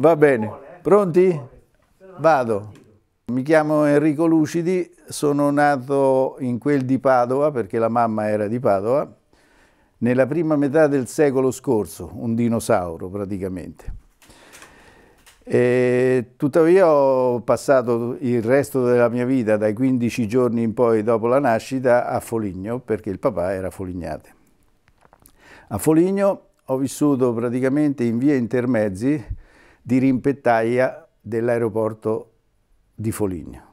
Va bene, pronti? Vado. Mi chiamo Enrico Lucidi, sono nato in quel di Padova perché la mamma era di Padova, nella prima metà del secolo scorso, un dinosauro praticamente. E tuttavia ho passato il resto della mia vita, dai 15 giorni in poi dopo la nascita, a Foligno, perché il papà era Folignate. A Foligno ho vissuto praticamente in via Intermezzi, di rimpettaia dell'aeroporto di Foligno.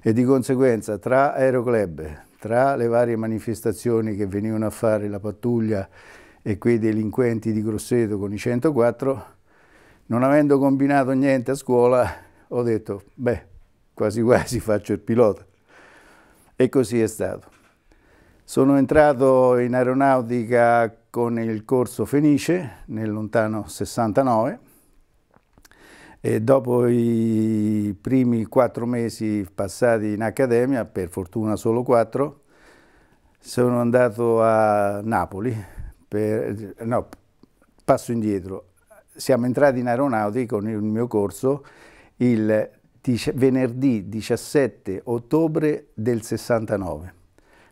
E di conseguenza tra aeroclub, tra le varie manifestazioni che venivano a fare la pattuglia e quei delinquenti di Grosseto con i 104, non avendo combinato niente a scuola, ho detto, beh, quasi quasi faccio il pilota. E così è stato. Sono entrato in aeronautica con il corso Fenice nel lontano 69 e dopo i primi quattro mesi passati in accademia, per fortuna solo quattro, sono andato a Napoli, per, no, passo indietro, siamo entrati in aeronautica con il mio corso il venerdì 17 ottobre del 69.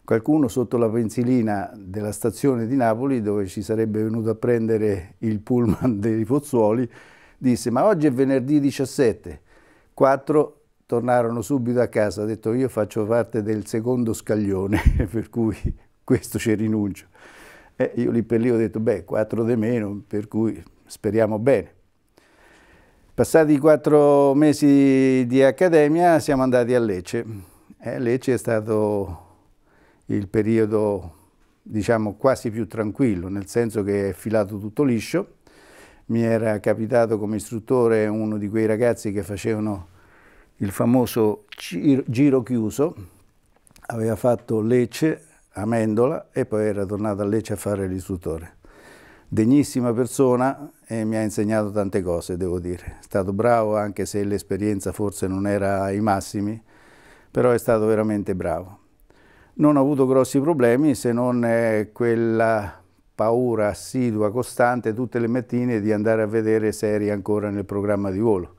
Qualcuno sotto la pensilina della stazione di Napoli, dove ci sarebbe venuto a prendere il pullman dei Pozzuoli, disse ma oggi è venerdì 17, quattro tornarono subito a casa, ha detto io faccio parte del secondo scaglione, per cui questo ci rinuncio. e io lì per lì ho detto beh, quattro di meno, per cui speriamo bene. Passati i quattro mesi di accademia siamo andati a Lecce. Eh, Lecce è stato il periodo diciamo quasi più tranquillo, nel senso che è filato tutto liscio, mi era capitato come istruttore uno di quei ragazzi che facevano il famoso giro chiuso, aveva fatto Lecce, Amendola e poi era tornato a Lecce a fare l'istruttore. Degnissima persona e mi ha insegnato tante cose, devo dire. È stato bravo anche se l'esperienza forse non era ai massimi, però è stato veramente bravo. Non ho avuto grossi problemi se non eh, quella paura assidua, costante, tutte le mattine di andare a vedere se eri ancora nel programma di volo.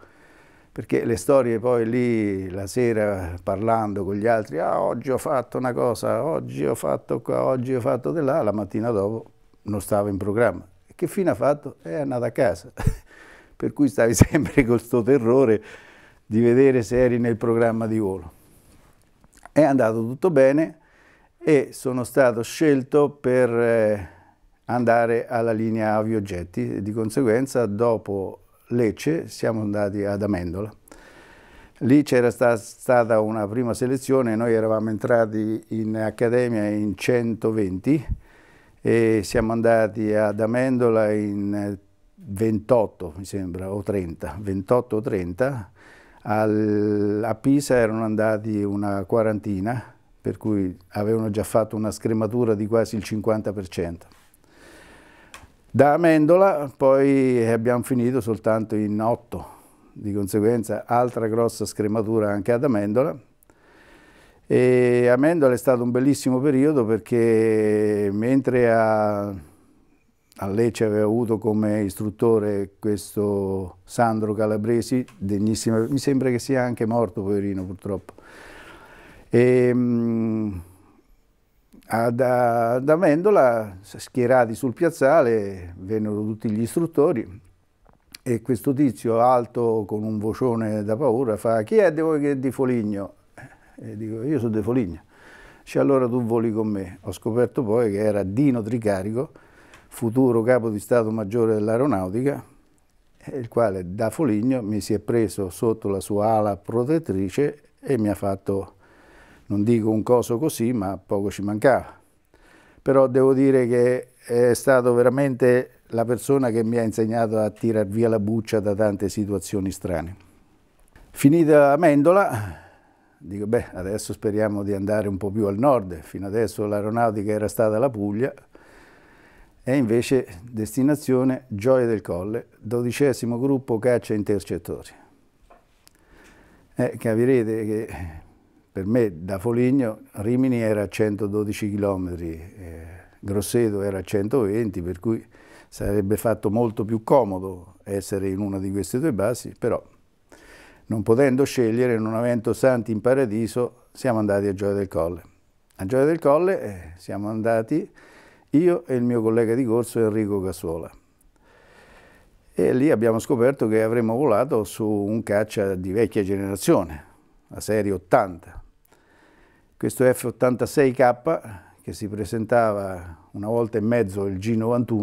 Perché le storie poi lì, la sera, parlando con gli altri, ah, oggi ho fatto una cosa, oggi ho fatto qua, oggi ho fatto di là, la mattina dopo non stava in programma. che fine ha fatto? È andato a casa. per cui stavi sempre con questo terrore di vedere se eri nel programma di volo. È andato tutto bene e sono stato scelto per... Eh, andare alla linea aviogetti e di conseguenza dopo Lecce siamo andati ad Amendola. Lì c'era sta stata una prima selezione, noi eravamo entrati in accademia in 120 e siamo andati ad Amendola in 28 mi sembra o 30, 28 o 30, Al, a Pisa erano andati una quarantina per cui avevano già fatto una scrematura di quasi il 50%. Da Amendola poi abbiamo finito soltanto in otto, di conseguenza altra grossa scrematura anche ad Amendola. E Amendola è stato un bellissimo periodo perché mentre a, a Lecce aveva avuto come istruttore questo Sandro Calabresi, degnissimo, mi sembra che sia anche morto poverino purtroppo, e, ehm, mh, ad ah, Amendola, schierati sul piazzale, vennero tutti gli istruttori e questo tizio alto con un vocione da paura fa chi è di voi che è di Foligno? E dico io sono di Foligno. Cioè allora tu voli con me. Ho scoperto poi che era Dino Tricarico, futuro capo di Stato Maggiore dell'Aeronautica, il quale da Foligno mi si è preso sotto la sua ala protettrice e mi ha fatto non dico un coso così, ma poco ci mancava. Però devo dire che è stato veramente la persona che mi ha insegnato a tirar via la buccia da tante situazioni strane. Finita la mendola, dico beh adesso speriamo di andare un po' più al nord, fino adesso l'aeronautica era stata la Puglia e invece destinazione Gioia del Colle, dodicesimo gruppo caccia intercettori. Eh, capirete che per me da Foligno Rimini era a 112 km, eh, Grosseto era a 120, per cui sarebbe fatto molto più comodo essere in una di queste due basi, però non potendo scegliere, non avendo santi in paradiso, siamo andati a Gioia del Colle. A Gioia del Colle eh, siamo andati io e il mio collega di corso Enrico Cassuola. E lì abbiamo scoperto che avremmo volato su un caccia di vecchia generazione, la serie 80, questo F-86K che si presentava una volta e mezzo il G91,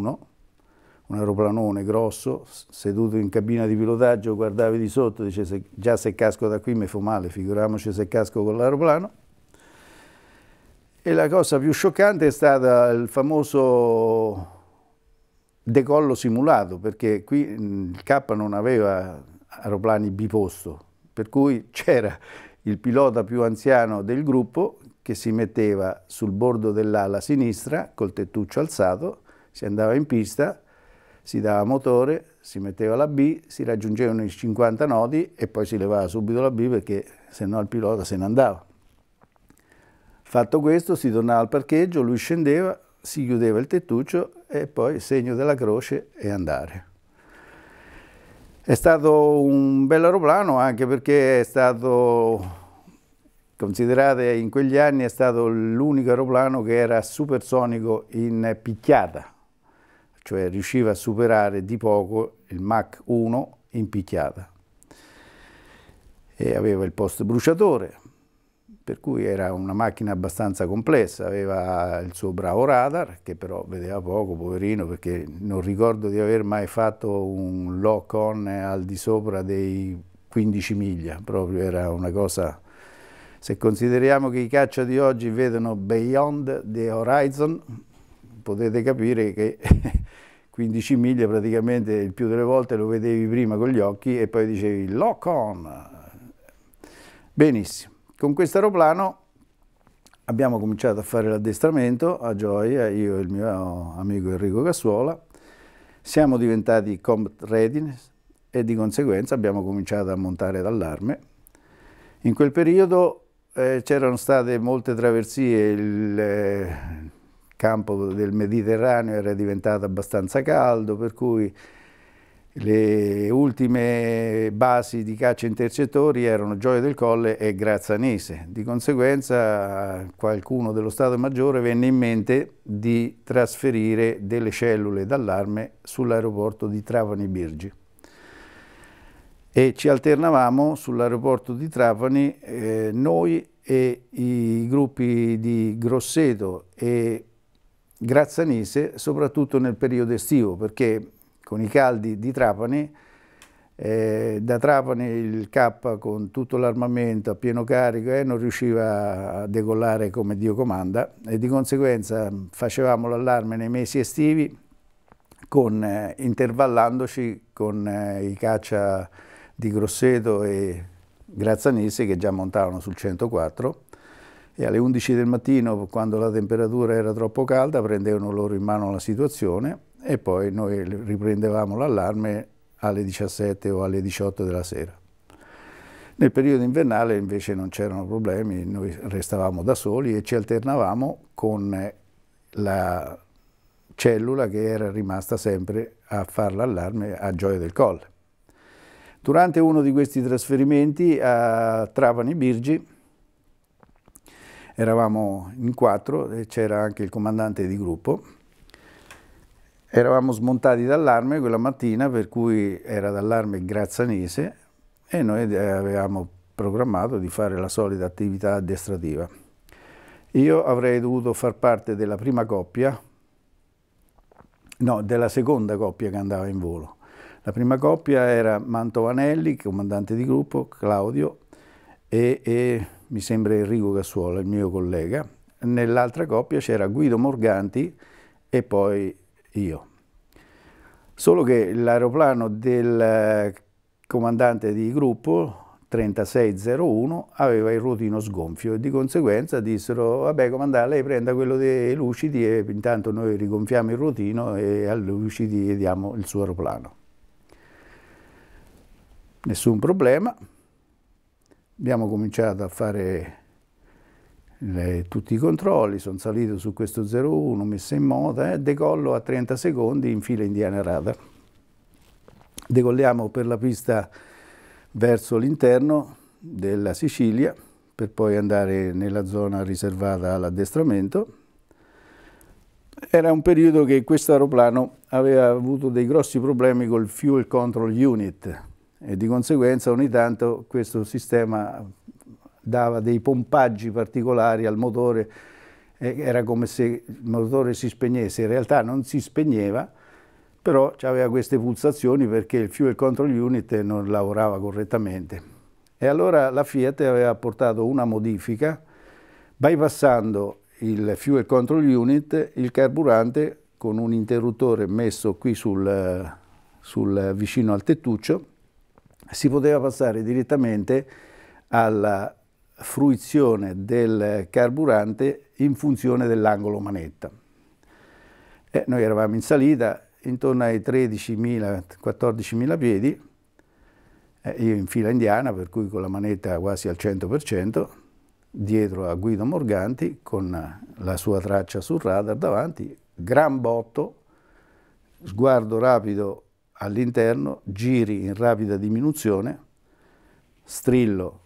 un aeroplanone grosso, seduto in cabina di pilotaggio, guardavi di sotto, dice se, già se casco da qui mi fa male, figuriamoci se casco con l'aeroplano. E la cosa più scioccante è stata il famoso decollo simulato, perché qui il K non aveva aeroplani biposto, per cui c'era il pilota più anziano del gruppo che si metteva sul bordo dell'ala sinistra col tettuccio alzato, si andava in pista, si dava motore, si metteva la B, si raggiungevano i 50 nodi e poi si levava subito la B perché se no il pilota se ne andava. Fatto questo si tornava al parcheggio, lui scendeva, si chiudeva il tettuccio e poi segno della croce e andare. È stato un bel aeroplano anche perché è stato, considerate in quegli anni, è stato l'unico aeroplano che era supersonico in picchiata, cioè riusciva a superare di poco il Mach 1 in picchiata. E aveva il post bruciatore, per cui era una macchina abbastanza complessa, aveva il suo bravo radar, che però vedeva poco, poverino, perché non ricordo di aver mai fatto un lock on al di sopra dei 15 miglia, proprio era una cosa... Se consideriamo che i caccia di oggi vedono beyond the horizon, potete capire che 15 miglia praticamente il più delle volte lo vedevi prima con gli occhi e poi dicevi lock on. Benissimo. Con questo aeroplano abbiamo cominciato a fare l'addestramento a Gioia, io e il mio eh, amico Enrico Cassuola, siamo diventati combat readiness e di conseguenza abbiamo cominciato a montare d'allarme. In quel periodo eh, c'erano state molte traversie, il eh, campo del Mediterraneo era diventato abbastanza caldo, per cui le ultime basi di caccia intercettori erano Gioia del Colle e Grazzanese, di conseguenza qualcuno dello Stato Maggiore venne in mente di trasferire delle cellule d'allarme sull'aeroporto di Trapani Birgi e ci alternavamo sull'aeroporto di Trapani eh, noi e i gruppi di Grosseto e Grazzanese soprattutto nel periodo estivo perché con i caldi di Trapani, eh, da Trapani il K con tutto l'armamento a pieno carico eh, non riusciva a decollare come Dio comanda e di conseguenza facevamo l'allarme nei mesi estivi con, eh, intervallandoci con eh, i caccia di Grosseto e Grazzanissi che già montavano sul 104 e alle 11 del mattino quando la temperatura era troppo calda prendevano loro in mano la situazione e poi noi riprendevamo l'allarme alle 17 o alle 18 della sera. Nel periodo invernale invece non c'erano problemi, noi restavamo da soli e ci alternavamo con la cellula che era rimasta sempre a fare l'allarme a Gioia del Colle. Durante uno di questi trasferimenti a Trapani Birgi eravamo in quattro e c'era anche il comandante di gruppo Eravamo smontati dall'arme quella mattina, per cui era dall'arme Grazzanese e noi eh, avevamo programmato di fare la solita attività addestrativa. Io avrei dovuto far parte della prima coppia, no, della seconda coppia che andava in volo. La prima coppia era Mantovanelli, comandante di gruppo, Claudio e, e mi sembra Enrico Cassuola, il mio collega. Nell'altra coppia c'era Guido Morganti e poi io. Solo che l'aeroplano del eh, comandante di gruppo 3601 aveva il rotino sgonfio e di conseguenza dissero vabbè comandante lei prenda quello dei lucidi e intanto noi rigonfiamo il rotino e a lucidi diamo il suo aeroplano. Nessun problema, abbiamo cominciato a fare le, tutti i controlli, sono salito su questo 01, messo in moda, eh, decollo a 30 secondi in fila indiana rada. Decolliamo per la pista verso l'interno della Sicilia per poi andare nella zona riservata all'addestramento. Era un periodo che questo aeroplano aveva avuto dei grossi problemi col Fuel Control Unit e di conseguenza ogni tanto questo sistema dava dei pompaggi particolari al motore, eh, era come se il motore si spegnesse, in realtà non si spegneva, però aveva queste pulsazioni perché il fuel control unit non lavorava correttamente. E allora la Fiat aveva apportato una modifica, bypassando il fuel control unit, il carburante con un interruttore messo qui sul, sul vicino al tettuccio, si poteva passare direttamente alla fruizione del carburante in funzione dell'angolo manetta. E noi eravamo in salita intorno ai 13.000-14.000 piedi, io in fila indiana, per cui con la manetta quasi al 100%, dietro a Guido Morganti con la sua traccia sul radar davanti, gran botto, sguardo rapido all'interno, giri in rapida diminuzione, strillo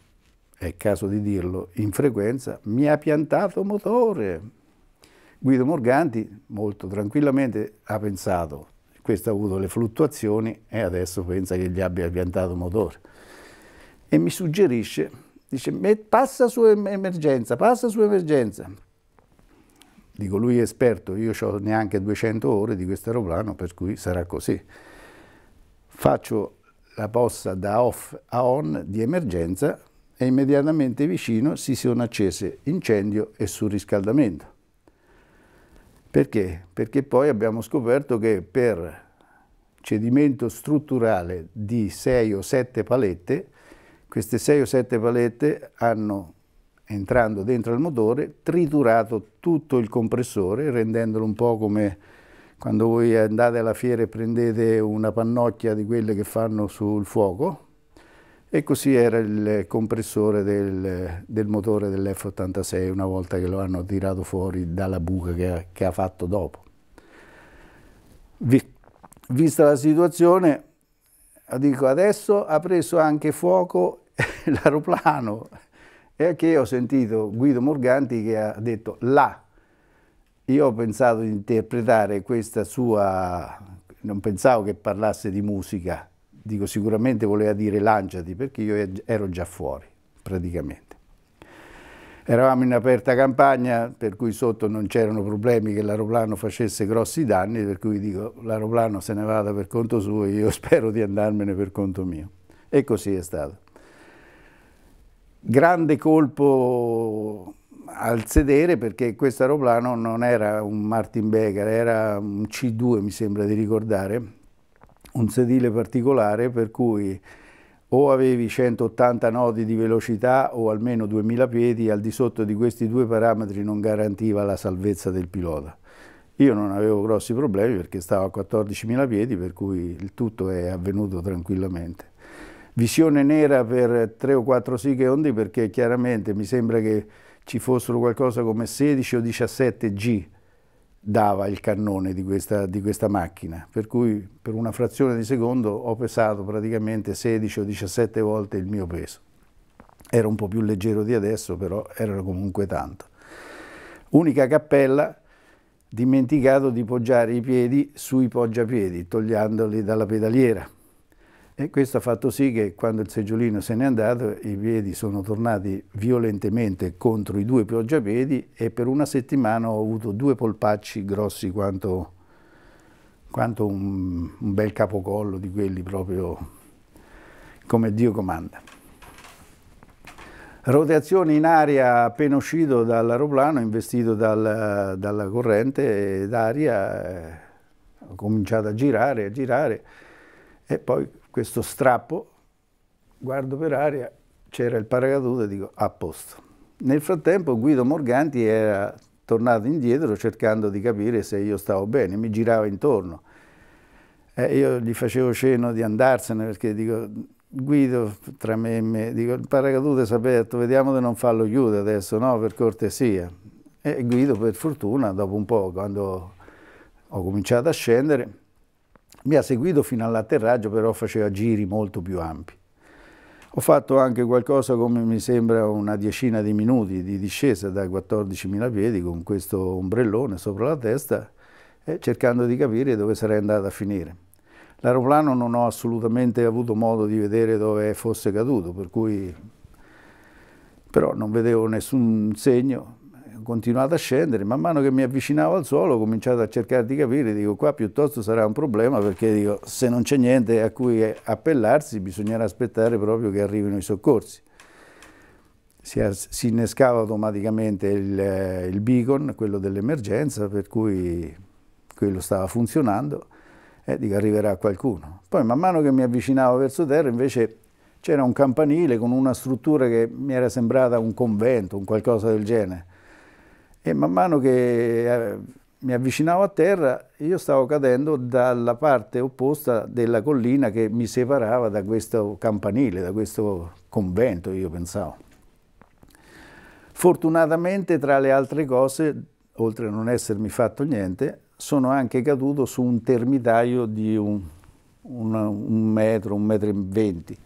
è caso di dirlo, in frequenza, mi ha piantato motore. Guido Morganti molto tranquillamente ha pensato, questo ha avuto le fluttuazioni e adesso pensa che gli abbia piantato motore. E mi suggerisce, dice, passa su emergenza, passa su emergenza. Dico, lui è esperto, io ho neanche 200 ore di questo aeroplano, per cui sarà così. Faccio la possa da off a on di emergenza, e immediatamente vicino si sono accese incendio e surriscaldamento. Perché? Perché poi abbiamo scoperto che per cedimento strutturale di 6 o 7 palette, queste 6 o 7 palette hanno, entrando dentro il motore, triturato tutto il compressore, rendendolo un po' come quando voi andate alla fiera e prendete una pannocchia di quelle che fanno sul fuoco, e così era il compressore del, del motore dell'F86 una volta che lo hanno tirato fuori dalla buca che, che ha fatto dopo. Vi, vista la situazione, dico adesso ha preso anche fuoco l'aeroplano e che ho sentito Guido Morganti che ha detto là. Io ho pensato di interpretare questa sua, non pensavo che parlasse di musica, dico sicuramente voleva dire lanciati perché io ero già fuori praticamente. Eravamo in aperta campagna per cui sotto non c'erano problemi che l'aeroplano facesse grossi danni per cui dico l'aeroplano se ne vada per conto suo e io spero di andarmene per conto mio. E così è stato. Grande colpo al sedere perché questo aeroplano non era un Martin Becker, era un C2 mi sembra di ricordare, un sedile particolare per cui o avevi 180 nodi di velocità o almeno 2000 piedi, al di sotto di questi due parametri non garantiva la salvezza del pilota. Io non avevo grossi problemi perché stavo a 14.000 piedi, per cui il tutto è avvenuto tranquillamente. Visione nera per 3 o 4 sighe onde perché chiaramente mi sembra che ci fossero qualcosa come 16 o 17 G dava il cannone di questa, di questa, macchina, per cui per una frazione di secondo ho pesato praticamente 16 o 17 volte il mio peso. Era un po' più leggero di adesso, però era comunque tanto. Unica cappella, dimenticato di poggiare i piedi sui poggiapiedi, togliendoli dalla pedaliera. E questo ha fatto sì che quando il seggiolino se n'è andato i piedi sono tornati violentemente contro i due pioggiapiedi e per una settimana ho avuto due polpacci grossi quanto, quanto un, un bel capocollo di quelli proprio come Dio comanda. Rotazione in aria appena uscito dall'aeroplano, investito dal, dalla corrente d'aria, eh, ho cominciato a girare, a girare e poi questo strappo, guardo per aria, c'era il paracadute e dico a posto. Nel frattempo Guido Morganti era tornato indietro cercando di capire se io stavo bene, mi girava intorno. Eh, io gli facevo cenno di andarsene perché dico Guido tra me e me, dico il paracadute si è aperto, vediamo di non farlo chiudere adesso, no, per cortesia. E Guido per fortuna dopo un po', quando ho cominciato a scendere, mi ha seguito fino all'atterraggio, però faceva giri molto più ampi. Ho fatto anche qualcosa come mi sembra una decina di minuti di discesa da 14.000 piedi con questo ombrellone sopra la testa, eh, cercando di capire dove sarei andato a finire. L'aeroplano non ho assolutamente avuto modo di vedere dove fosse caduto, per cui però non vedevo nessun segno, continuato a scendere, man mano che mi avvicinavo al suolo ho cominciato a cercare di capire, dico qua piuttosto sarà un problema perché dico se non c'è niente a cui appellarsi bisognerà aspettare proprio che arrivino i soccorsi. Si, si innescava automaticamente il, eh, il beacon, quello dell'emergenza, per cui quello stava funzionando e dico arriverà qualcuno. Poi man mano che mi avvicinavo verso terra invece c'era un campanile con una struttura che mi era sembrata un convento, un qualcosa del genere e man mano che eh, mi avvicinavo a terra io stavo cadendo dalla parte opposta della collina che mi separava da questo campanile, da questo convento, io pensavo. Fortunatamente, tra le altre cose, oltre a non essermi fatto niente, sono anche caduto su un termitaio di un, un, un metro, un metro e venti,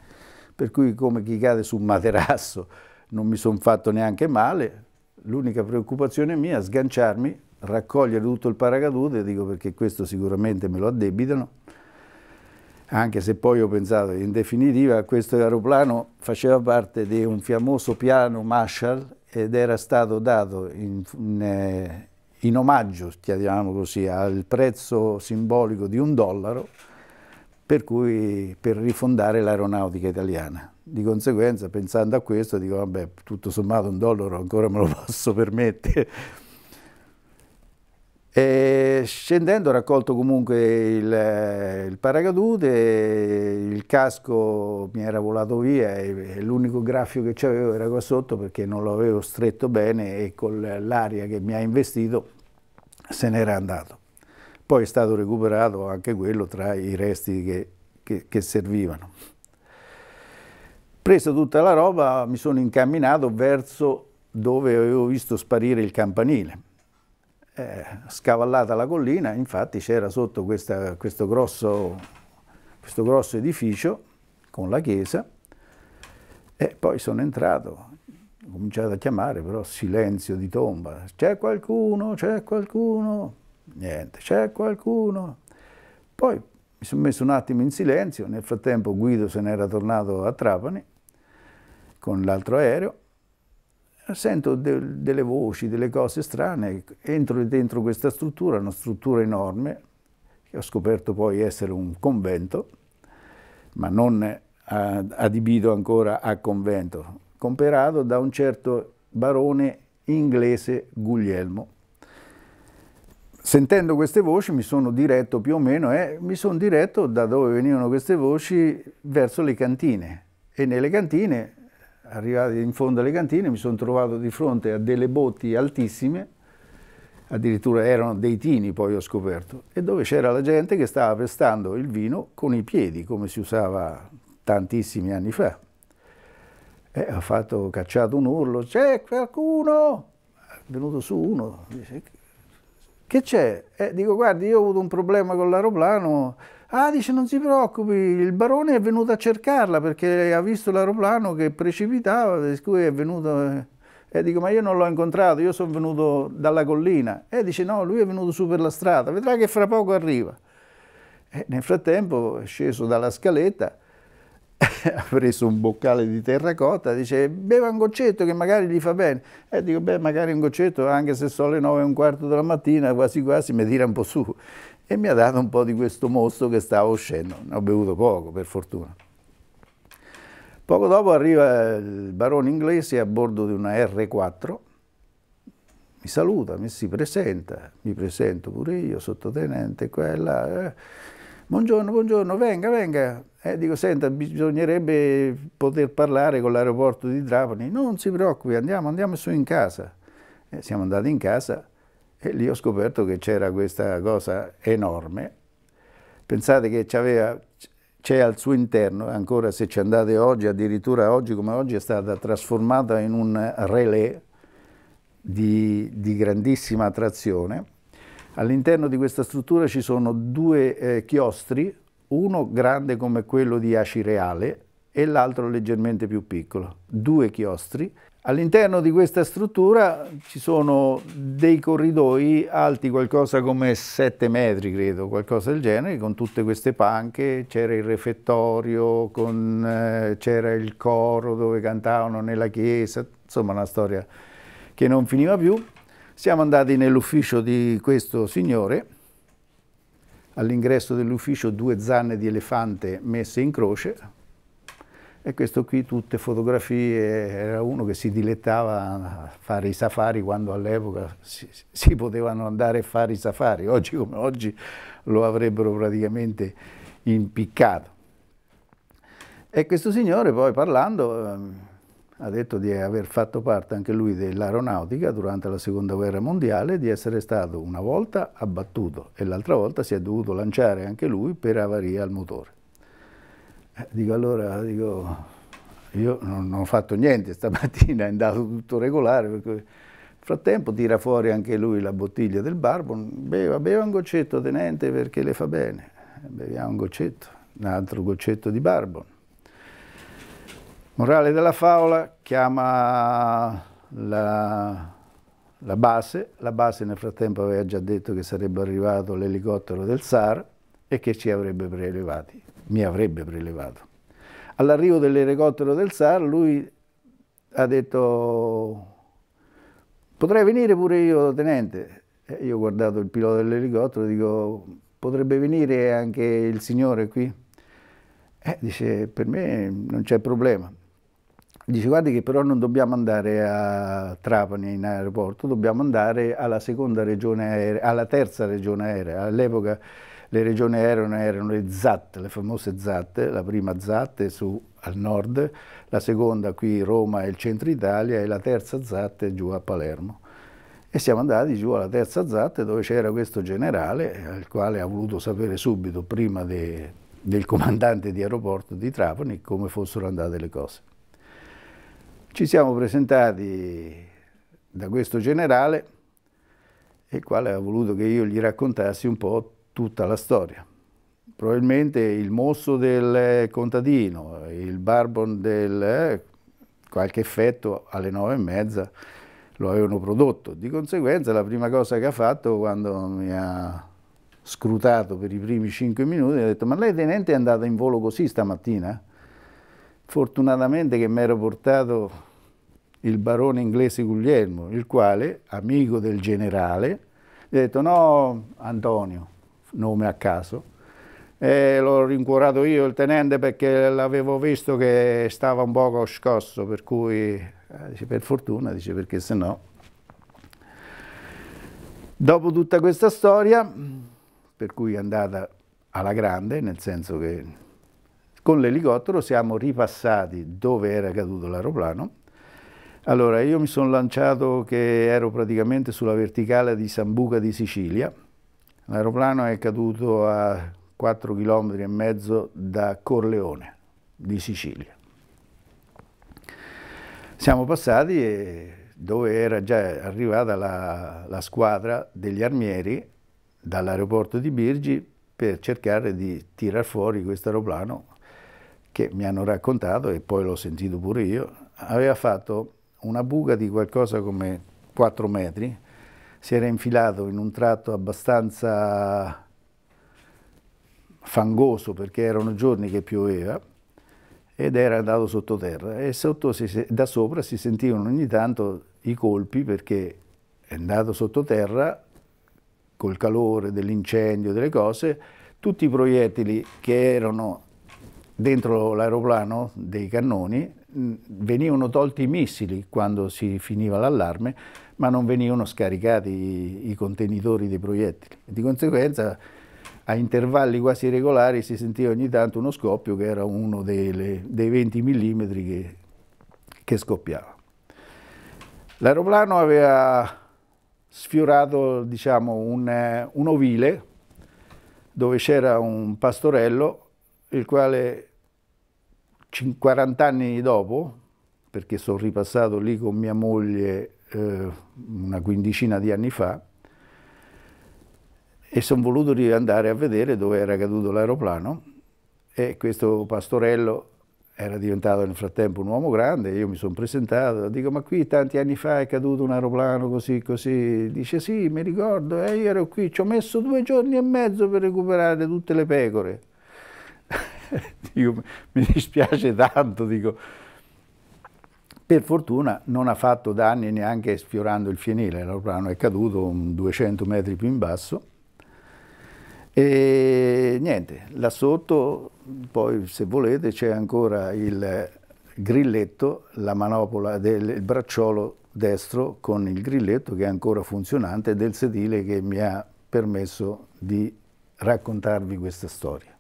per cui come chi cade su un materasso non mi sono fatto neanche male, l'unica preoccupazione mia è sganciarmi, raccogliere tutto il paracadute, dico perché questo sicuramente me lo addebitano, anche se poi ho pensato in definitiva questo aeroplano faceva parte di un famoso piano Marshall ed era stato dato in, in, eh, in omaggio, chiamiamolo così, al prezzo simbolico di un dollaro per, cui, per rifondare l'aeronautica italiana. Di conseguenza, pensando a questo, dico, vabbè, tutto sommato un dollaro ancora me lo posso permettere. E scendendo ho raccolto comunque il, il, paracadute, il casco mi era volato via e, e l'unico graffio che avevo era qua sotto perché non lo avevo stretto bene e con l'aria che mi ha investito se n'era andato poi è stato recuperato anche quello tra i resti che, che, che servivano. Preso tutta la roba mi sono incamminato verso dove avevo visto sparire il campanile. Eh, scavallata la collina, infatti c'era sotto questa, questo, grosso, questo, grosso, edificio con la chiesa e poi sono entrato, ho cominciato a chiamare però silenzio di tomba, c'è qualcuno, c'è qualcuno, Niente, c'è qualcuno? Poi mi sono messo un attimo in silenzio, nel frattempo Guido se n'era tornato a Trapani con l'altro aereo, sento de delle voci, delle cose strane, entro dentro questa struttura, una struttura enorme, che ho scoperto poi essere un convento, ma non adibito ancora a convento, comperato da un certo barone inglese Guglielmo, sentendo queste voci mi sono diretto più o meno, eh, mi sono diretto da dove venivano queste voci verso le cantine e nelle cantine, arrivati in fondo alle cantine, mi sono trovato di fronte a delle botti altissime, addirittura erano dei tini poi ho scoperto, e dove c'era la gente che stava pestando il vino con i piedi, come si usava tantissimi anni fa. E ho fatto, ho cacciato un urlo, c'è qualcuno? È venuto su uno, dice, che c'è? Eh, dico, guardi, io ho avuto un problema con l'aeroplano. Ah, dice, non si preoccupi, il barone è venuto a cercarla perché ha visto l'aeroplano che precipitava, per cui è venuto... Eh. E dico, ma io non l'ho incontrato, io sono venuto dalla collina. E dice, no, lui è venuto su per la strada, vedrà che fra poco arriva. E nel frattempo è sceso dalla scaletta ha preso un boccale di terracotta, dice beva un goccetto che magari gli fa bene. E dico, beh, magari un goccetto, anche se sono le 9 e un quarto della mattina, quasi quasi mi tira un po' su. E mi ha dato un po' di questo mosto che stava uscendo. Ne ho bevuto poco, per fortuna. Poco dopo arriva il barone inglese a bordo di una R4, mi saluta, mi si presenta, mi presento pure io, sottotenente, quella... Eh buongiorno, buongiorno, venga, venga. Eh, dico, senta, bisognerebbe poter parlare con l'aeroporto di Trapani. Non si preoccupi, andiamo, andiamo su in casa. Eh, siamo andati in casa e lì ho scoperto che c'era questa cosa enorme. Pensate che c'è al suo interno, ancora se ci andate oggi, addirittura oggi come oggi è stata trasformata in un relè di, di grandissima attrazione All'interno di questa struttura ci sono due eh, chiostri, uno grande come quello di Acireale e l'altro leggermente più piccolo, due chiostri. All'interno di questa struttura ci sono dei corridoi alti qualcosa come 7 metri, credo, qualcosa del genere, con tutte queste panche, c'era il refettorio, eh, c'era il coro dove cantavano nella chiesa, insomma una storia che non finiva più. Siamo andati nell'ufficio di questo signore, all'ingresso dell'ufficio due zanne di elefante messe in croce e questo qui tutte fotografie, era uno che si dilettava a fare i safari quando all'epoca si, si, potevano andare a fare i safari, oggi come oggi lo avrebbero praticamente impiccato. E questo signore poi parlando ehm, ha detto di aver fatto parte anche lui dell'aeronautica durante la seconda guerra mondiale, di essere stato una volta abbattuto e l'altra volta si è dovuto lanciare anche lui per avaria al motore. Eh, dico allora, dico, io non, non ho fatto niente stamattina, è andato tutto regolare. Perché... Nel frattempo tira fuori anche lui la bottiglia del barbon, beva, beva un goccetto tenente perché le fa bene, beviamo un goccetto, un altro goccetto di barbon Morale della favola chiama la, la, base, la base nel frattempo aveva già detto che sarebbe arrivato l'elicottero del SAR e che ci avrebbe prelevati, mi avrebbe prelevato. All'arrivo dell'elicottero del SAR lui ha detto potrei venire pure io tenente, e io ho guardato il pilota dell'elicottero e dico potrebbe venire anche il signore qui? Eh, dice per me non c'è problema. Dice guardi che però non dobbiamo andare a Trapani in aeroporto, dobbiamo andare alla seconda regione aerea, alla terza regione aerea. All'epoca le regioni aeree erano le ZAT, le famose ZAT, la prima ZAT su, al nord, la seconda qui Roma e il centro Italia e la terza ZAT giù a Palermo. E siamo andati giù alla terza ZAT dove c'era questo generale, al quale ha voluto sapere subito, prima de, del comandante di aeroporto di Trapani, come fossero andate le cose. Ci siamo presentati da questo generale, il quale ha voluto che io gli raccontassi un po' tutta la storia. Probabilmente il mosso del contadino, il barbon del... Eh, qualche effetto alle nove e mezza lo avevano prodotto. Di conseguenza la prima cosa che ha fatto quando mi ha scrutato per i primi cinque minuti ha detto ma lei tenente è andata in volo così stamattina? Fortunatamente che mi ero portato il barone inglese Guglielmo, il quale, amico del generale, gli ha detto no Antonio, nome a caso, eh, l'ho rincuorato io il tenente perché l'avevo visto che stava un poco scosso, per cui, eh, dice, per fortuna, dice perché se no. Dopo tutta questa storia, per cui è andata alla grande, nel senso che con l'elicottero siamo ripassati dove era caduto l'aeroplano. Allora io mi sono lanciato che ero praticamente sulla verticale di Sambuca di Sicilia. L'aeroplano è caduto a 4 km e mezzo da Corleone di Sicilia. Siamo passati dove era già arrivata la, la squadra degli armieri dall'aeroporto di Birgi per cercare di tirar fuori questo aeroplano che mi hanno raccontato e poi l'ho sentito pure io, aveva fatto una buca di qualcosa come 4 metri, si era infilato in un tratto abbastanza fangoso perché erano giorni che pioveva ed era andato sottoterra e sotto si, da sopra si sentivano ogni tanto i colpi perché è andato sottoterra col calore dell'incendio, delle cose, tutti i proiettili che erano dentro l'aeroplano dei cannoni mm, venivano tolti i missili quando si finiva l'allarme, ma non venivano scaricati i contenitori dei proiettili. Di conseguenza a intervalli quasi regolari si sentiva ogni tanto uno scoppio che era uno delle, dei 20 mm che, che scoppiava. L'aeroplano aveva sfiorato diciamo, un, eh, un ovile dove c'era un pastorello il quale 40 anni dopo, perché sono ripassato lì con mia moglie eh, una quindicina di anni fa, e sono voluto andare a vedere dove era caduto l'aeroplano e questo pastorello era diventato nel frattempo un uomo grande, io mi sono presentato, dico ma qui tanti anni fa è caduto un aeroplano così così, dice sì mi ricordo, eh, io ero qui, ci ho messo due giorni e mezzo per recuperare tutte le pecore. dico, mi dispiace tanto, dico, per fortuna non ha fatto danni neanche sfiorando il fienile, l'aeroplano è caduto 200 metri più in basso e niente, là sotto poi se volete c'è ancora il grilletto, la manopola del bracciolo destro con il grilletto che è ancora funzionante del sedile che mi ha permesso di raccontarvi questa storia.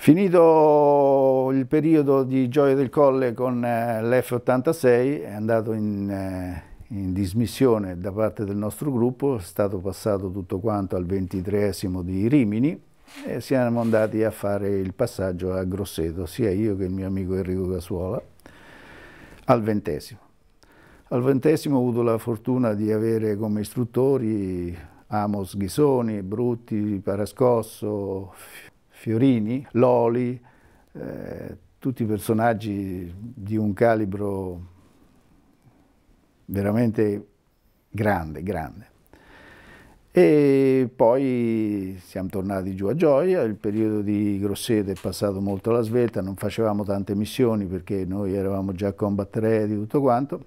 Finito il periodo di Gioia del Colle con eh, l'F86, è andato in, eh, in, dismissione da parte del nostro gruppo, è stato passato tutto quanto al 23 di Rimini e siamo andati a fare il passaggio a Grosseto, sia io che il mio amico Enrico Casuola, al ventesimo. Al ventesimo ho avuto la fortuna di avere come istruttori Amos Ghisoni, Brutti, Parascosso, Fiorini, Loli, eh, tutti personaggi di un calibro veramente grande, grande. E poi siamo tornati giù a Gioia, il periodo di Grosseto è passato molto alla svelta, non facevamo tante missioni perché noi eravamo già combattere di tutto quanto.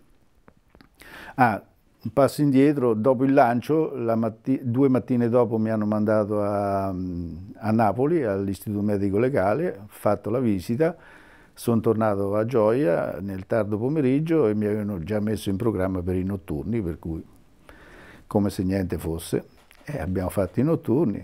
Ah, un passo indietro, dopo il lancio, la matti due mattine dopo mi hanno mandato a, a Napoli, all'Istituto Medico Legale, ho fatto la visita, sono tornato a Gioia nel tardo pomeriggio e mi avevano già messo in programma per i notturni, per cui come se niente fosse. E abbiamo fatto i notturni,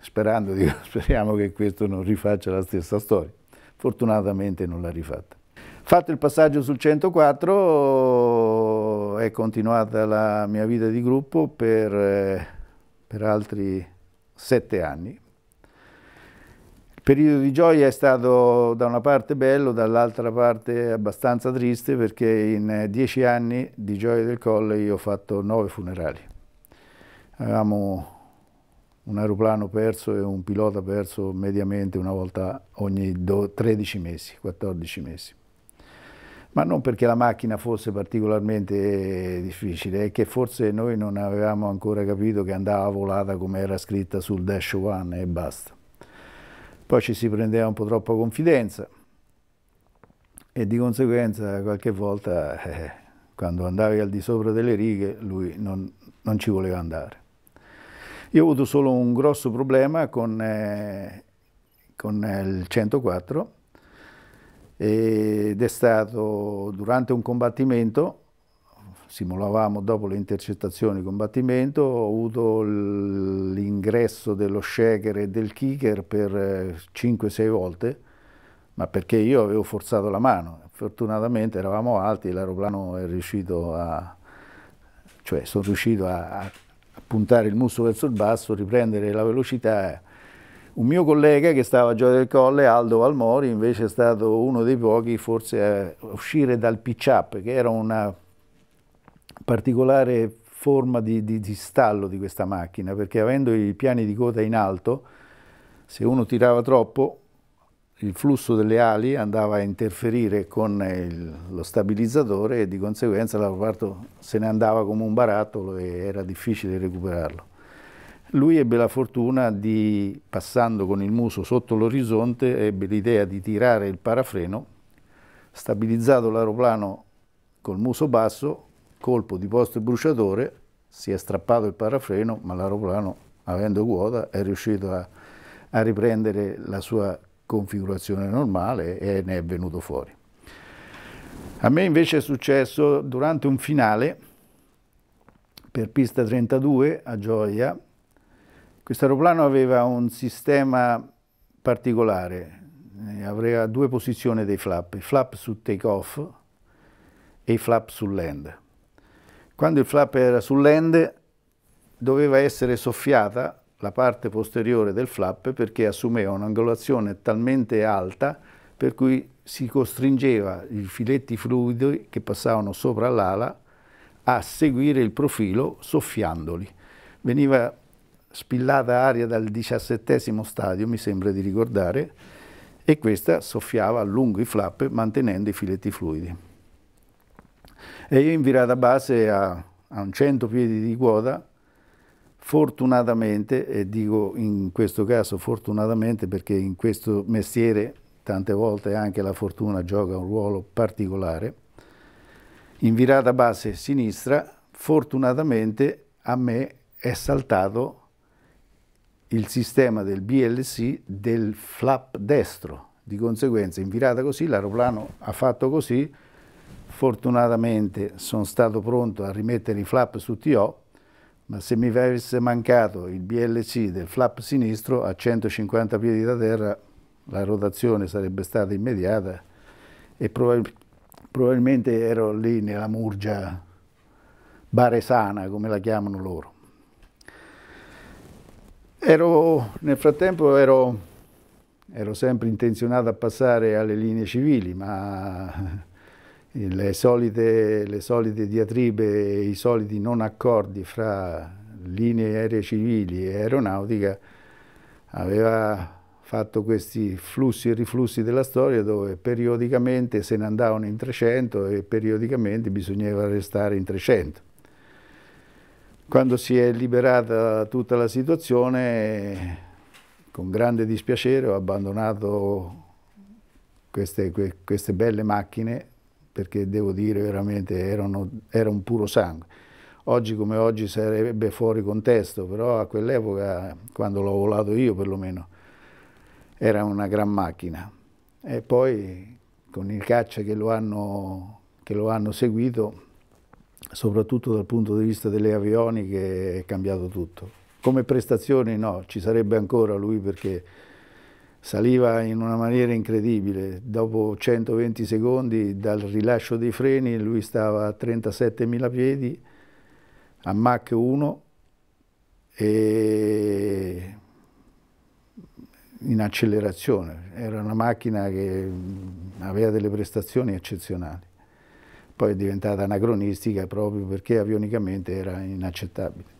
sperando, dico, speriamo che questo non rifaccia la stessa storia. Fortunatamente non l'ha rifatta. Fatto il passaggio sul 104, è continuata la mia vita di gruppo per, eh, per altri sette anni. Il periodo di gioia è stato da una parte bello, dall'altra parte abbastanza triste perché in eh, dieci anni di gioia del colle io ho fatto nove funerali. Avevamo un aeroplano perso e un pilota perso mediamente una volta ogni 13 mesi, 14 mesi ma non perché la macchina fosse particolarmente eh, difficile, è che forse noi non avevamo ancora capito che andava volata come era scritta sul Dash One e basta. Poi ci si prendeva un po' troppa confidenza e di conseguenza qualche volta eh, quando andavi al di sopra delle righe lui non, non, ci voleva andare. Io ho avuto solo un grosso problema con, eh, con eh, il 104 ed è stato durante un combattimento, simulavamo dopo le intercettazioni combattimento, ho avuto l'ingresso dello shaker e del kicker per 5-6 eh, volte, ma perché io avevo forzato la mano. Fortunatamente eravamo alti e l'aeroplano è riuscito a... cioè sono riuscito a, a puntare il muso verso il basso, riprendere la velocità un mio collega che stava a Gioia del Colle, Aldo Valmori, invece è stato uno dei pochi forse a uscire dal pitch-up, che era una particolare forma di, di, di stallo di questa macchina, perché avendo i piani di coda in alto, se uno tirava troppo, il flusso delle ali andava a interferire con il, lo stabilizzatore e di conseguenza l'aeroporto se ne andava come un barattolo e era difficile recuperarlo. Lui ebbe la fortuna di, passando con il muso sotto l'orizzonte, ebbe l'idea di tirare il parafreno, stabilizzato l'aeroplano col muso basso, colpo di posto e bruciatore, si è strappato il parafreno, ma l'aeroplano, avendo quota, è riuscito a, a riprendere la sua configurazione normale e ne è venuto fuori. A me invece è successo durante un finale per pista 32 a Gioia, questo aeroplano aveva un sistema particolare, eh, aveva due posizioni dei flap, i flap su take off e i flap sul land. Quando il flap era sul land doveva essere soffiata la parte posteriore del flap perché assumeva un'angolazione talmente alta per cui si costringeva i filetti fluidi che passavano sopra l'ala a seguire il profilo soffiandoli. Veniva spillata aria dal diciassettesimo stadio, mi sembra di ricordare, e questa soffiava a lungo i flap mantenendo i filetti fluidi. E io in virata base a, a un 100 piedi di quota, fortunatamente, e dico in questo caso fortunatamente perché in questo mestiere tante volte anche la fortuna gioca un ruolo particolare, in virata base sinistra, fortunatamente a me è saltato il sistema del BLC del flap destro. Di conseguenza, in virata così, l'aeroplano ha fatto così, fortunatamente sono stato pronto a rimettere i flap su TO, ma se mi avesse mancato il BLC del flap sinistro, a 150 piedi da terra la rotazione sarebbe stata immediata e probab probabilmente ero lì nella murgia baresana, come la chiamano loro. Ero, nel frattempo ero, ero, sempre intenzionato a passare alle linee civili, ma le solite, le solite diatribe, i soliti non accordi fra linee aeree civili e aeronautica aveva fatto questi flussi e riflussi della storia dove periodicamente se ne andavano in 300 e periodicamente bisognava restare in 300. Quando si è liberata tutta la situazione, con grande dispiacere ho abbandonato queste, que, queste belle macchine perché devo dire veramente erano, era un puro sangue. Oggi come oggi sarebbe fuori contesto, però a quell'epoca, quando l'ho volato io perlomeno, era una gran macchina. E poi con il caccia che lo hanno, che lo hanno seguito soprattutto dal punto di vista delle avioniche è cambiato tutto. Come prestazioni no, ci sarebbe ancora lui perché saliva in una maniera incredibile, dopo 120 secondi dal rilascio dei freni lui stava a 37.000 piedi a Mach 1 e in accelerazione, era una macchina che aveva delle prestazioni eccezionali poi è diventata anacronistica proprio perché avionicamente era inaccettabile.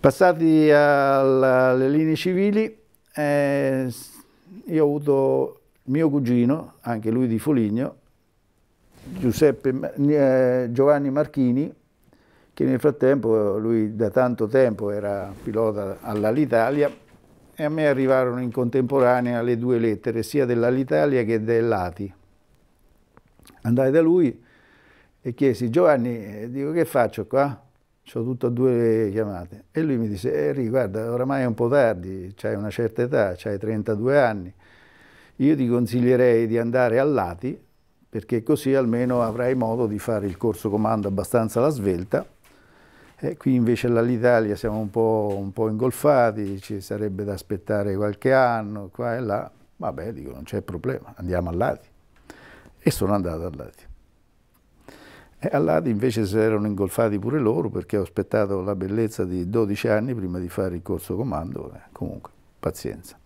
Passati alle linee civili, eh, io ho avuto mio cugino, anche lui di Foligno, Giuseppe, eh, Giovanni Marchini, che nel frattempo lui da tanto tempo era pilota all'Alitalia e a me arrivarono in contemporanea le due lettere, sia dell'Alitalia che dell'Ati Andai da lui e chiesi, Giovanni, eh, dico, che faccio qua? Ho tutte e due le chiamate. E lui mi disse, Eri, eh, guarda, oramai è un po' tardi, c'hai una certa età, c'hai 32 anni. Io ti consiglierei di andare Lati, perché così almeno avrai modo di fare il corso comando abbastanza alla svelta. E qui invece all'Italia siamo un po', un po', ingolfati, ci sarebbe da aspettare qualche anno, qua e là. Vabbè, dico, non c'è problema, andiamo Lati e sono andato all'Adi. E all'Adi invece si erano ingolfati pure loro perché ho aspettato la bellezza di 12 anni prima di fare il corso comando, eh, comunque pazienza.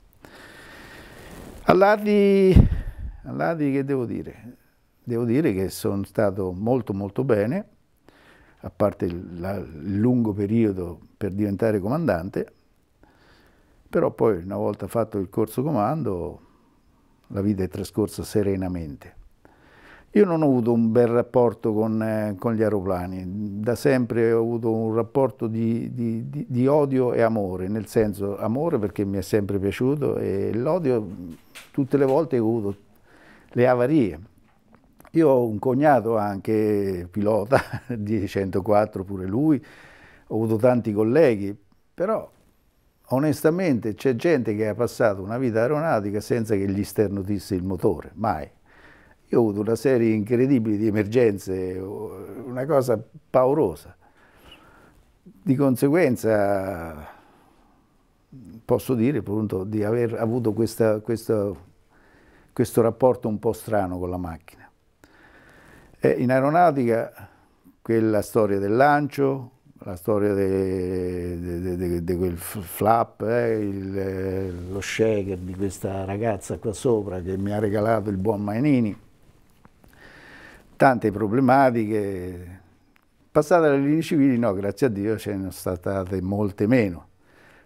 a Lati che devo dire? Devo dire che sono stato molto molto bene, a parte il, la, il lungo periodo per diventare comandante, però poi una volta fatto il corso comando la vita è trascorsa serenamente. Io non ho avuto un bel rapporto con, eh, con gli aeroplani, da sempre ho avuto un rapporto di, di, di, di, odio e amore, nel senso amore perché mi è sempre piaciuto e l'odio tutte le volte che ho avuto le avarie. Io ho un cognato anche pilota di 104 pure lui, ho avuto tanti colleghi, però onestamente c'è gente che ha passato una vita aeronautica senza che gli sternutisse il motore, mai. Io ho avuto una serie incredibile di emergenze, una cosa paurosa. Di conseguenza posso dire appunto di aver avuto questa, questa, questo rapporto un po' strano con la macchina. E eh, in aeronautica quella storia del lancio, la storia di quel flap, eh, il, eh, lo shaker di questa ragazza qua sopra che mi ha regalato il buon Mainini, tante problematiche. Passate alle linee civili, no, grazie a Dio ce ne sono state molte meno,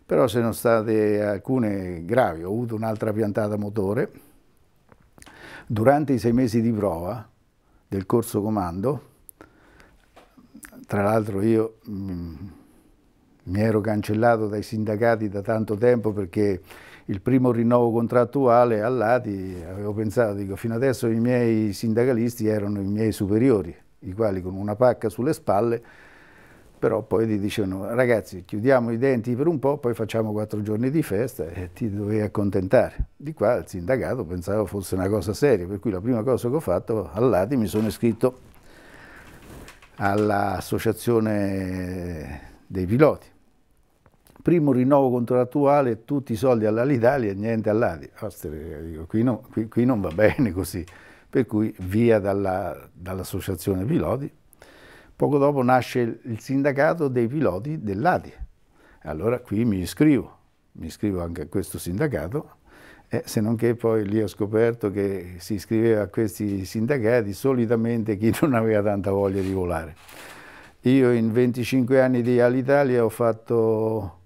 però ce ne sono state alcune gravi. Ho avuto un'altra piantata motore. Durante i sei mesi di prova del corso comando, tra l'altro io mh, mm, mi ero cancellato dai sindacati da tanto tempo perché il primo rinnovo contrattuale all'ATI, avevo pensato, dico, fino adesso i miei sindacalisti erano i miei superiori, i quali con una pacca sulle spalle, però poi ti dicevano, ragazzi, chiudiamo i denti per un po', poi facciamo quattro giorni di festa e ti dovevi accontentare. Di qua il sindacato pensavo fosse una cosa seria, per cui la prima cosa che ho fatto, all'ATI mi sono iscritto all'associazione dei piloti primo rinnovo contrattuale, tutti i soldi all'Italia e niente all'Adi. Qui, no, qui, qui, non va bene così. Per cui via dall'associazione dall piloti. Poco dopo nasce il sindacato dei piloti dell'Adi. Allora qui mi iscrivo, mi iscrivo anche a questo sindacato, eh, se non che poi lì ho scoperto che si iscriveva a questi sindacati solitamente chi non aveva tanta voglia di volare. Io in 25 anni di Alitalia ho fatto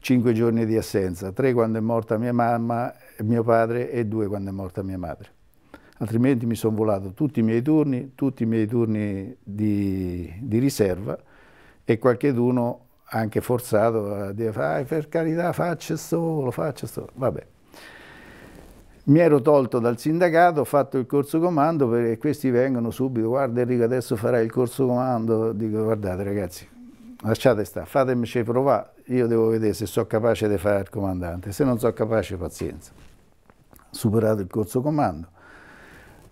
cinque giorni di assenza, tre quando è morta mia mamma, e mio padre e due quando è morta mia madre. Altrimenti mi sono volato tutti i miei turni, tutti i miei turni di, di riserva e qualcheduno anche forzato a dire fai per carità faccia solo, faccia solo, vabbè. Mi ero tolto dal sindacato, ho fatto il corso comando perché questi vengono subito, guarda Enrico adesso farai il corso comando, dico guardate ragazzi, lasciate stare, fatemi provare, io devo vedere se sono capace di fare il comandante, se non sono capace pazienza. Superato il corso comando,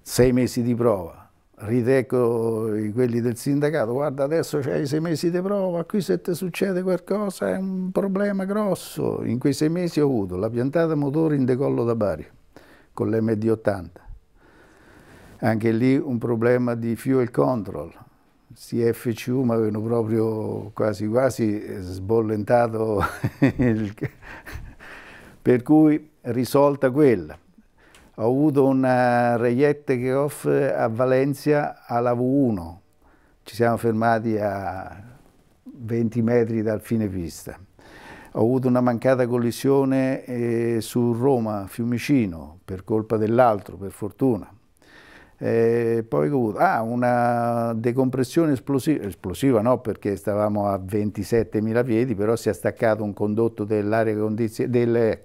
sei mesi di prova, riteco quelli del sindacato, guarda adesso c'hai sei mesi di prova, qui se ti succede qualcosa è un problema grosso. In quei sei mesi ho avuto la piantata motore in decollo da Bari con l'MD80, anche lì un problema di fuel control, FCU mi avevano proprio quasi quasi sbollentato il... per cui risolta quella ho avuto una reiette che off a Valencia alla V1 ci siamo fermati a 20 metri dal fine pista ho avuto una mancata collisione eh, su Roma Fiumicino per colpa dell'altro per fortuna e poi Ah, una decompressione esplosiva, esplosiva no perché stavamo a 27.000 piedi, però si è staccato un condotto dell'aria condizionata,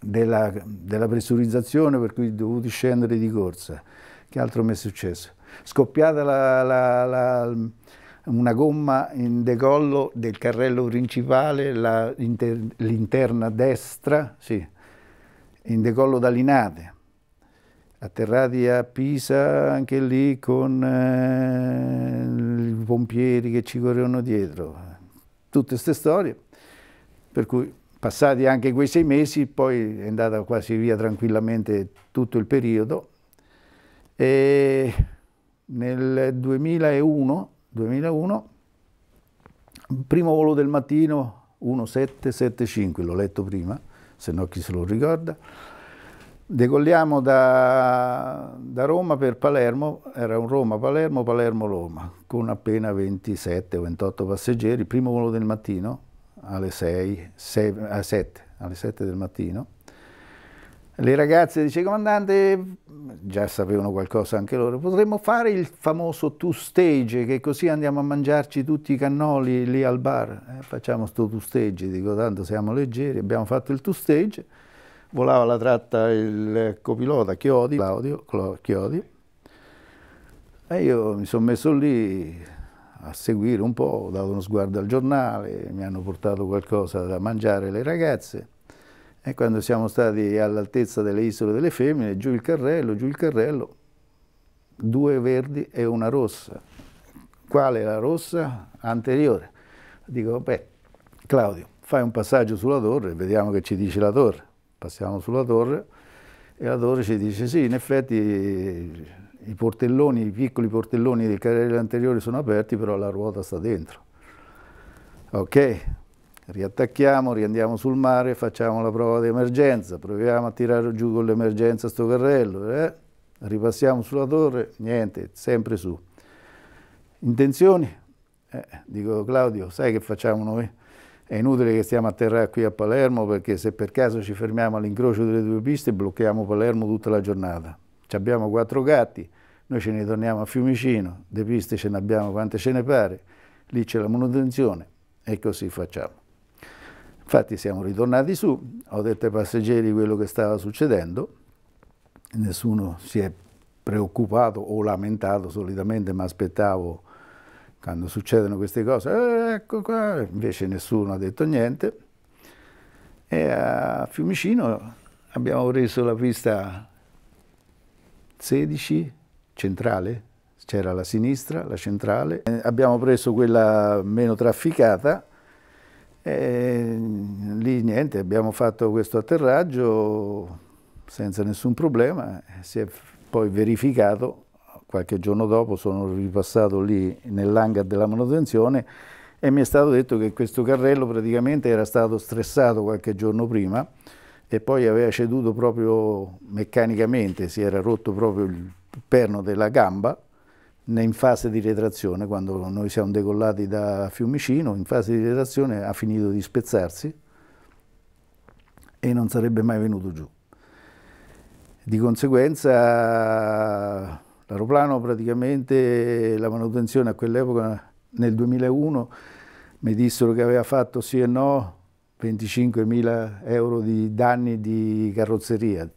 della, della, pressurizzazione per cui dovuti scendere di corsa. Che altro mi è successo? Scoppiata la, la, la, una gomma in decollo del carrello principale, l'interna inter, destra, sì, in decollo da Linate atterrati a Pisa anche lì con eh, i pompieri che ci correvano dietro, tutte queste storie, per cui passati anche quei sei mesi, poi è andata quasi via tranquillamente tutto il periodo e nel 2001, 2001 primo volo del mattino 1775, l'ho letto prima, se no chi se lo ricorda, Decolliamo da, da, Roma per Palermo, era un Roma-Palermo, Palermo-Roma, con appena 27 28 passeggeri, primo volo del mattino alle 6, 6 alle 7, alle 7 del mattino. Le ragazze dice comandante, già sapevano qualcosa anche loro, potremmo fare il famoso two stage, che così andiamo a mangiarci tutti i cannoli lì al bar. Eh, facciamo questo two stage, dico tanto siamo leggeri, abbiamo fatto il two stage volava la tratta il copilota Chiodi, Claudio Chiodi, e io mi sono messo lì a seguire un po', ho dato uno sguardo al giornale, mi hanno portato qualcosa da mangiare le ragazze, e quando siamo stati all'altezza delle isole delle femmine, giù il carrello, giù il carrello, due verdi e una rossa. Quale la rossa? Anteriore. Dico, beh, Claudio, fai un passaggio sulla torre e vediamo che ci dice la torre. Passiamo sulla torre e la torre ci dice sì, in effetti i portelloni, i piccoli portelloni del carriere anteriore sono aperti, però la ruota sta dentro. Ok, riattacchiamo, riandiamo sul mare, facciamo la prova di emergenza, proviamo a tirare giù con l'emergenza sto carrello, eh? ripassiamo sulla torre, niente, sempre su. Intenzioni? Eh, dico Claudio, sai che facciamo noi? È inutile che stiamo a terra qui a Palermo perché se per caso ci fermiamo all'incrocio delle due piste blocchiamo Palermo tutta la giornata. Ci abbiamo quattro gatti, noi ce ne torniamo a Fiumicino, le piste ce ne abbiamo quante ce ne pare, lì c'è la manutenzione e così facciamo. Infatti siamo ritornati su, ho detto ai passeggeri quello che stava succedendo, nessuno si è preoccupato o lamentato solitamente, ma aspettavo quando succedono queste cose, eh, ecco qua, invece nessuno ha detto niente. E a Fiumicino abbiamo preso la pista 16, centrale, c'era la sinistra, la centrale. Eh, abbiamo preso quella meno trafficata e lì niente, abbiamo fatto questo atterraggio senza nessun problema, si è poi verificato qualche giorno dopo sono ripassato lì nell'hangar della manutenzione e mi è stato detto che questo carrello praticamente era stato stressato qualche giorno prima e poi aveva ceduto proprio meccanicamente, si era rotto proprio il perno della gamba in fase di retrazione, quando noi siamo decollati da Fiumicino, in fase di retrazione ha finito di spezzarsi e non sarebbe mai venuto giù. Di conseguenza L'aeroplano praticamente la manutenzione a quell'epoca nel 2001 mi dissero che aveva fatto sì e no 25.000 euro di danni di carrozzeria,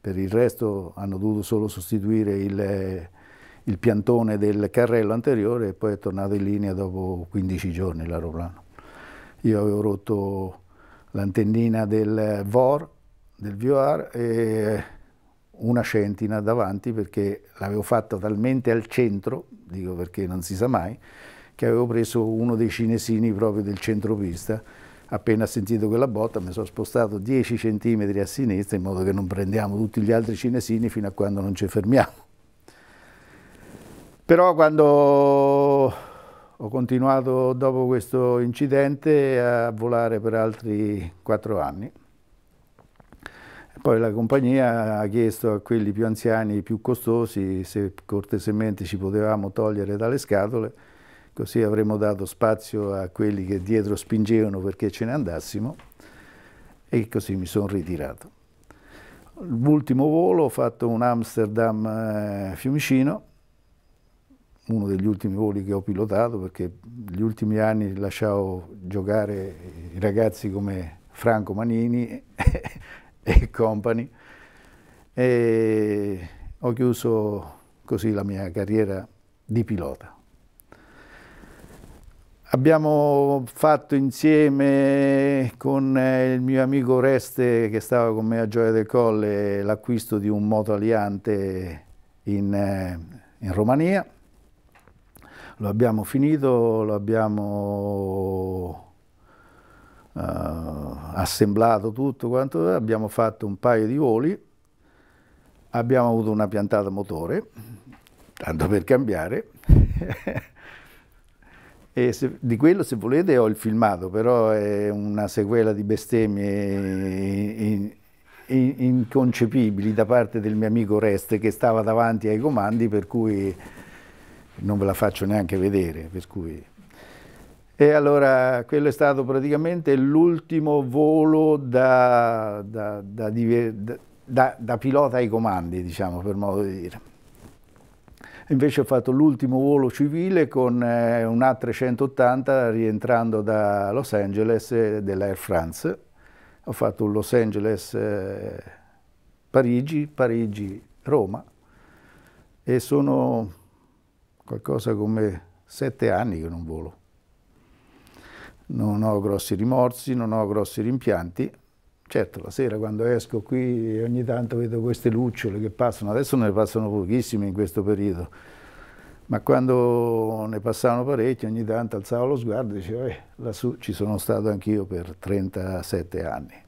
per il resto hanno dovuto solo sostituire il, il piantone del carrello anteriore e poi è tornato in linea dopo 15 giorni l'aeroplano. Io avevo rotto l'antennina del VOR, del VOR e una centina davanti perché l'avevo fatta talmente al centro, dico perché non si sa mai, che avevo preso uno dei cinesini proprio del centro pista. Appena sentito quella botta mi sono spostato 10 centimetri a sinistra in modo che non prendiamo tutti gli altri cinesini fino a quando non ci fermiamo. Però quando ho continuato dopo questo incidente a volare per altri 4 anni, poi la compagnia ha chiesto a quelli più anziani, più costosi, se cortesemente ci potevamo togliere dalle scatole, così avremmo dato spazio a quelli che dietro spingevano perché ce ne andassimo e così mi sono ritirato. L'ultimo volo ho fatto un Amsterdam-Fiumicino, eh, uno degli ultimi voli che ho pilotato perché negli ultimi anni lasciavo giocare i ragazzi come Franco Manini e compagni. E ho chiuso così la mia carriera di pilota. Abbiamo fatto insieme con eh, il mio amico Oreste che stava con me a Gioia del Colle l'acquisto di un moto aliante in, eh, in Romania. Lo abbiamo finito, lo abbiamo eh, assemblato tutto quanto, abbiamo fatto un paio di voli, abbiamo avuto una piantata motore, tanto per cambiare, e se, di quello se volete ho il filmato, però è una sequela di bestemmie inconcepibili da parte del mio amico Rest che stava davanti ai comandi, per cui non ve la faccio neanche vedere. Per cui... E allora quello è stato praticamente l'ultimo volo da, da, da, da, pilota ai comandi, diciamo per modo di dire. Invece ho fatto l'ultimo volo civile con eh, un A380 rientrando da Los Angeles eh, dell'Air France. Ho fatto un Los Angeles-Parigi, eh, Parigi-Roma e sono qualcosa come sette anni che non volo non ho grossi rimorsi, non ho grossi rimpianti. Certo, la sera quando esco qui ogni tanto vedo queste lucciole che passano, adesso ne passano pochissime in questo periodo, ma quando ne passavano parecchie ogni tanto alzavo lo sguardo e dicevo, eh, lassù ci sono stato anch'io per 37 anni.